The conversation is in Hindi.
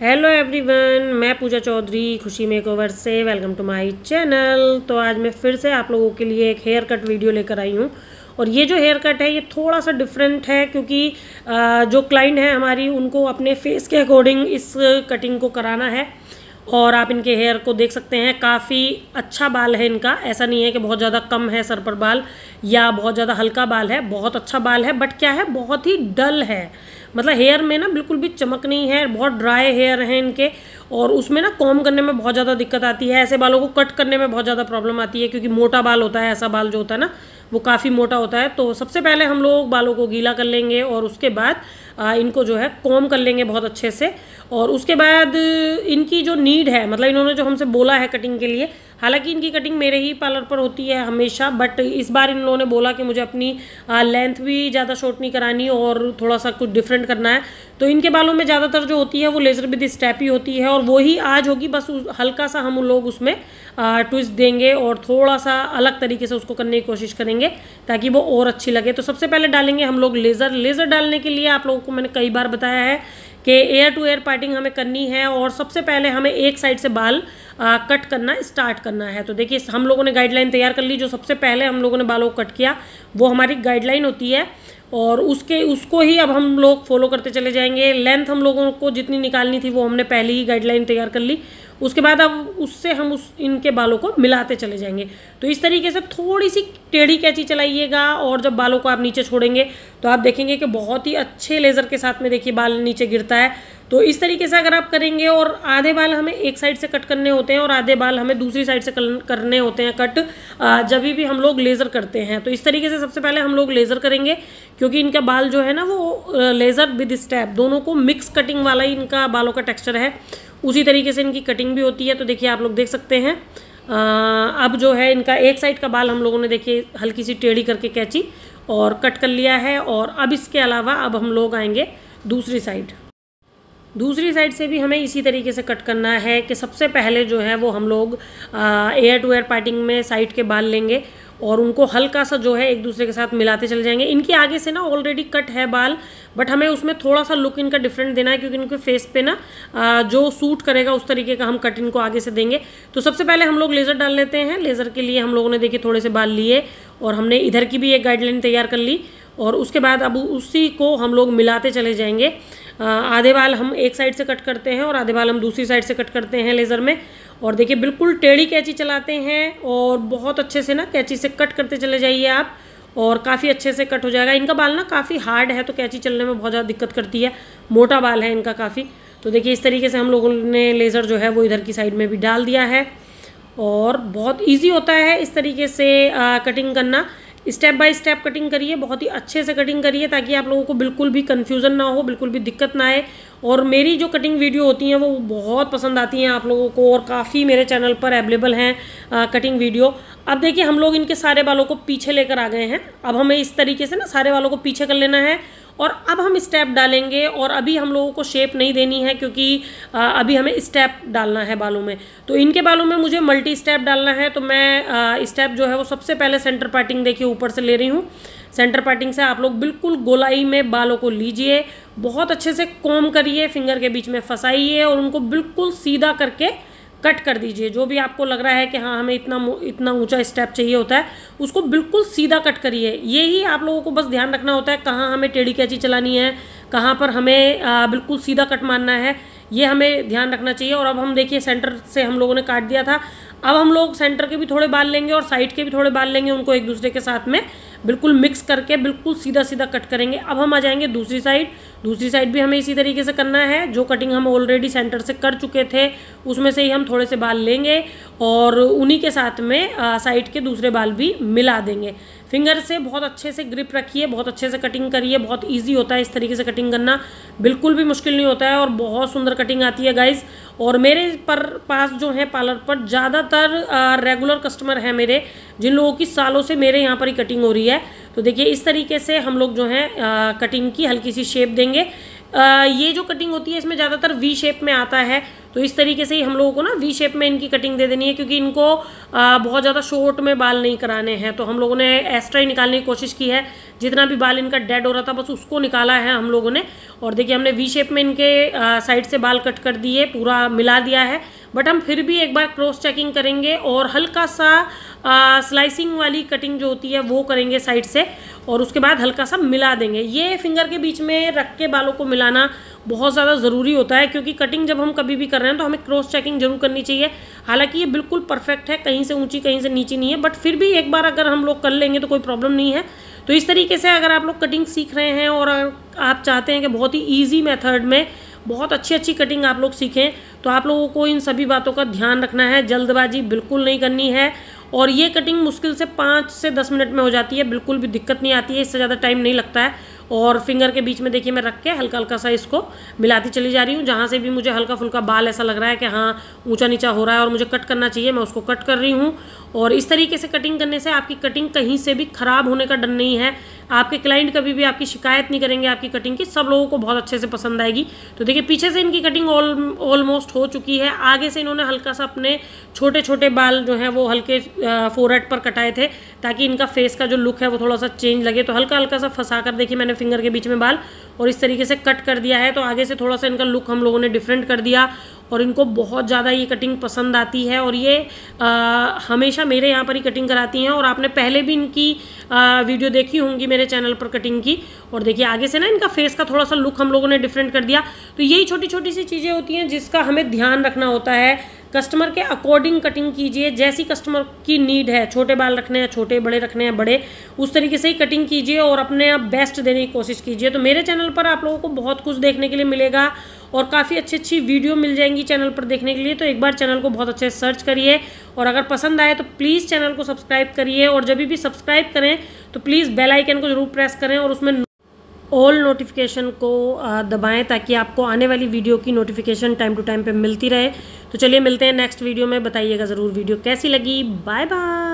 हेलो एवरीवन मैं पूजा चौधरी खुशी मेकओवर से वेलकम टू माय चैनल तो आज मैं फिर से आप लोगों के लिए एक हेयर कट वीडियो लेकर आई हूँ और ये जो हेयर कट है ये थोड़ा सा डिफरेंट है क्योंकि जो क्लाइंट है हमारी उनको अपने फेस के अकॉर्डिंग इस कटिंग को कराना है और आप इनके हेयर को देख सकते हैं काफ़ी अच्छा बाल है इनका ऐसा नहीं है कि बहुत ज़्यादा कम है सर पर बाल या बहुत ज़्यादा हल्का बाल है बहुत अच्छा बाल है बट क्या है बहुत ही डल है मतलब हेयर में ना बिल्कुल भी चमक नहीं है बहुत ड्राई हेयर हैं इनके और उसमें ना कॉम करने में बहुत ज़्यादा दिक्कत आती है ऐसे बालों को कट करने में बहुत ज़्यादा प्रॉब्लम आती है क्योंकि मोटा बाल होता है ऐसा बाल जो होता है ना वो काफ़ी मोटा होता है तो सबसे पहले हम लोग बालों को गीला कर लेंगे और उसके बाद इनको जो है कॉम कर लेंगे बहुत अच्छे से और उसके बाद इनकी जो नीड है मतलब इन्होंने जो हमसे बोला है कटिंग के लिए हालांकि इनकी कटिंग मेरे ही पार्लर पर होती है हमेशा बट इस बार इन लोगों ने बोला कि मुझे अपनी लेंथ भी ज़्यादा शॉर्ट नहीं करानी और थोड़ा सा कुछ डिफरेंट करना है तो इनके बालों में ज़्यादातर जो होती है वो लेज़र विद स्टेप ही होती है और वही आज होगी बस हल्का सा हम लोग उसमें ट्विस्ट देंगे और थोड़ा सा अलग तरीके से उसको करने की कोशिश करेंगे ताकि वो और अच्छी लगे तो सबसे पहले डालेंगे हम लोग लेज़र लेज़र डालने के लिए आप लोगों को मैंने कई बार बताया है कि एयर टू एयर पार्टिंग हमें करनी है और सबसे पहले हमें एक साइड से बाल आ, कट करना स्टार्ट करना है तो देखिए हम लोगों ने गाइडलाइन तैयार कर ली जो सबसे पहले हम लोगों ने बालों को कट किया वो हमारी गाइडलाइन होती है और उसके उसको ही अब हम लोग फॉलो करते चले जाएंगे लेंथ हम लोगों को जितनी निकालनी थी वो हमने पहले ही गाइडलाइन तैयार कर ली उसके बाद अब उससे हम उस इनके बालों को मिलाते चले जाएंगे तो इस तरीके से थोड़ी सी टेढ़ी कैंची चलाइएगा और जब बालों को आप नीचे छोड़ेंगे तो आप देखेंगे कि बहुत ही अच्छे लेज़र के साथ में देखिए बाल नीचे गिरता है तो इस तरीके से अगर आप करेंगे और आधे बाल हमें एक साइड से कट करने होते हैं और आधे बाल हमें दूसरी साइड से करने होते हैं कट जब भी हम लोग लेज़र करते हैं तो इस तरीके से सबसे पहले हम लोग लेज़र करेंगे क्योंकि इनका बाल जो है ना वो लेज़र विद स्टैप दोनों को मिक्स कटिंग वाला ही इनका बालों का टेक्स्चर है उसी तरीके से इनकी कटिंग भी होती है तो देखिए आप लोग देख सकते हैं आ, अब जो है इनका एक साइड का बाल हम लोगों ने देखिए हल्की सी टेढ़ी करके कैची और कट कर लिया है और अब इसके अलावा अब हम लोग आएंगे दूसरी साइड दूसरी साइड से भी हमें इसी तरीके से कट करना है कि सबसे पहले जो है वो हम लोग एयर टू एयर पार्टिंग में साइड के बाल लेंगे और उनको हल्का सा जो है एक दूसरे के साथ मिलाते चले जाएंगे इनके आगे से ना ऑलरेडी कट है बाल बट हमें उसमें थोड़ा सा लुक इनका डिफरेंट देना है क्योंकि इनके फेस पे ना जो सूट करेगा उस तरीके का हम कट इनको आगे से देंगे तो सबसे पहले हम लोग लेज़र डाल लेते हैं लेज़र के लिए हम लोगों ने देखिए थोड़े से बाल लिए और हमने इधर की भी एक गाइडलाइन तैयार कर ली और उसके बाद अब उसी को हम लोग मिलाते चले जाएंगे आधे बाल हम एक साइड से कट करते हैं और आधे बाल हम दूसरी साइड से कट करते हैं लेज़र में और देखिए बिल्कुल टेढ़ी कैंची चलाते हैं और बहुत अच्छे से ना कैंची से कट करते चले जाइए आप और काफ़ी अच्छे से कट हो जाएगा इनका बाल ना काफ़ी हार्ड है तो कैंची चलने में बहुत ज़्यादा दिक्कत करती है मोटा बाल है इनका काफ़ी तो देखिए इस तरीके से हम लोगों ने लेज़र जो है वो इधर की साइड में भी डाल दिया है और बहुत ईजी होता है इस तरीके से कटिंग करना स्टेप बाय स्टेप कटिंग करिए बहुत ही अच्छे से कटिंग करिए ताकि आप लोगों को बिल्कुल भी कन्फ्यूज़न ना हो बिल्कुल भी दिक्कत ना आए और मेरी जो कटिंग वीडियो होती हैं वो बहुत पसंद आती हैं आप लोगों को और काफ़ी मेरे चैनल पर अवेलेबल हैं कटिंग वीडियो अब देखिए हम लोग इनके सारे बालों को पीछे लेकर आ गए हैं अब हमें इस तरीके से ना सारे बालों को पीछे कर लेना है और अब हम स्टेप डालेंगे और अभी हम लोगों को शेप नहीं देनी है क्योंकि अभी हमें स्टेप डालना है बालों में तो इनके बालों में मुझे मल्टी स्टेप डालना है तो मैं स्टेप जो है वो सबसे पहले सेंटर पार्टिंग देखिए ऊपर से ले रही हूँ सेंटर पार्टिंग से आप लोग बिल्कुल गोलाई में बालों को लीजिए बहुत अच्छे से कॉम करिए फिंगर के बीच में फंसाइए और उनको बिल्कुल सीधा करके कट कर दीजिए जो भी आपको लग रहा है कि हाँ हमें इतना इतना ऊंचा स्टेप चाहिए होता है उसको बिल्कुल सीधा कट करिए यही आप लोगों को बस ध्यान रखना होता है कहाँ हमें टेढ़ी कैची चलानी है कहाँ पर हमें आ, बिल्कुल सीधा कट मारना है ये हमें ध्यान रखना चाहिए और अब हम देखिए सेंटर से हम लोगों ने काट दिया था अब हम लोग सेंटर के भी थोड़े बाल लेंगे और साइड के भी थोड़े बाल लेंगे उनको एक दूसरे के साथ में बिल्कुल मिक्स करके बिल्कुल सीधा सीधा कट करेंगे अब हम आ जाएंगे दूसरी साइड दूसरी साइड भी हमें इसी तरीके से करना है जो कटिंग हम ऑलरेडी सेंटर से कर चुके थे उसमें से ही हम थोड़े से बाल लेंगे और उन्हीं के साथ में साइड के दूसरे बाल भी मिला देंगे फिंगर से बहुत अच्छे से ग्रिप रखिए बहुत अच्छे से कटिंग करिए बहुत ईजी होता है इस तरीके से कटिंग करना बिल्कुल भी मुश्किल नहीं होता है और बहुत सुंदर कटिंग आती है गाइज़ और मेरे पर पास जो है पार्लर पर ज़्यादातर रेगुलर कस्टमर है मेरे जिन लोगों की सालों से मेरे यहाँ पर ही कटिंग हो रही है तो देखिए इस तरीके से हम लोग जो है कटिंग की हल्की सी शेप देंगे ये जो कटिंग होती है इसमें ज़्यादातर वी शेप में आता है तो इस तरीके से ही हम लोगों को ना वी शेप में इनकी कटिंग दे देनी है क्योंकि इनको बहुत ज़्यादा शॉर्ट में बाल नहीं कराने हैं तो हम लोगों ने एक्स्ट्रा ही निकालने की कोशिश की है जितना भी बाल इनका डेड हो रहा था बस उसको निकाला है हम लोगों ने और देखिए हमने वी शेप में इनके साइड से बाल कट कर दिए पूरा मिला दिया है बट हम फिर भी एक बार क्रॉस चेकिंग करेंगे और हल्का सा स्लाइसिंग वाली कटिंग जो होती है वो करेंगे साइड से और उसके बाद हल्का सा मिला देंगे ये फिंगर के बीच में रख के बालों को मिलाना बहुत ज़्यादा ज़रूरी होता है क्योंकि कटिंग जब हम कभी भी कर रहे हैं तो हमें क्रॉस चेकिंग जरूर करनी चाहिए हालांकि ये बिल्कुल परफेक्ट है कहीं से ऊंची कहीं से नीचे नहीं है बट फिर भी एक बार अगर हम लोग कर लेंगे तो कोई प्रॉब्लम नहीं है तो इस तरीके से अगर आप लोग कटिंग सीख रहे हैं और आप चाहते हैं कि बहुत ही ईजी मैथड में बहुत अच्छी अच्छी कटिंग आप लोग सीखें तो आप लोगों को इन सभी बातों का ध्यान रखना है जल्दबाजी बिल्कुल नहीं करनी है और ये कटिंग मुश्किल से पाँच से दस मिनट में हो जाती है बिल्कुल भी दिक्कत नहीं आती है इससे ज़्यादा टाइम नहीं लगता है और फिंगर के बीच में देखिए मैं रख के हल्का हल्का सा इसको मिलाती चली जा रही हूँ जहाँ से भी मुझे हल्का फुल्का बाल ऐसा लग रहा है कि हाँ ऊंचा नीचा हो रहा है और मुझे कट करना चाहिए मैं उसको कट कर रही हूँ और इस तरीके से कटिंग करने से आपकी कटिंग कहीं से भी ख़राब होने का डर नहीं है आपके क्लाइंट कभी भी आपकी शिकायत नहीं करेंगे आपकी कटिंग की सब लोगों को बहुत अच्छे से पसंद आएगी तो देखिए पीछे से इनकी कटिंग ऑलमोस्ट हो चुकी है आगे से इन्होंने हल्का सा अपने छोटे छोटे बाल जो है वो हल्के फोरहेड पर कटाए थे ताकि इनका फेस का जो लुक है वो थोड़ा सा चेंज लगे तो हल्का हल्का सा फंसा कर देखिए मैंने फिंगर के बीच में बाल और इस तरीके से कट कर दिया है तो आगे से थोड़ा सा इनका लुक हम लोगों ने डिफरेंट कर दिया और इनको बहुत ज़्यादा ये कटिंग पसंद आती है और ये आ, हमेशा मेरे यहाँ पर ही कटिंग कराती हैं और आपने पहले भी इनकी आ, वीडियो देखी होंगी मेरे चैनल पर कटिंग की और देखिए आगे से ना इनका फेस का थोड़ा सा लुक हम लोगों ने डिफरेंट कर दिया तो यही छोटी छोटी सी चीज़ें होती हैं जिसका हमें ध्यान रखना होता है कस्टमर के अकॉर्डिंग कटिंग कीजिए जैसी कस्टमर की नीड है छोटे बाल रखने हैं छोटे बड़े रखने हैं बड़े उस तरीके से ही कटिंग कीजिए और अपने आप बेस्ट देने की कोशिश कीजिए तो मेरे चैनल पर आप लोगों को बहुत कुछ देखने के लिए मिलेगा और काफ़ी अच्छी अच्छी वीडियो मिल जाएंगी चैनल पर देखने के लिए तो एक बार चैनल को बहुत अच्छे से सर्च करिए और अगर पसंद आए तो प्लीज़ चैनल को सब्सक्राइब करिए और जब भी सब्सक्राइब करें तो प्लीज़ बेलाइकन को जरूर प्रेस करें और उसमें ऑल नोटिफिकेशन को दबाएं ताकि आपको आने वाली वीडियो की नोटिफिकेशन टाइम टू टाइम पे मिलती रहे तो चलिए मिलते हैं नेक्स्ट वीडियो में बताइएगा ज़रूर वीडियो कैसी लगी बाय बाय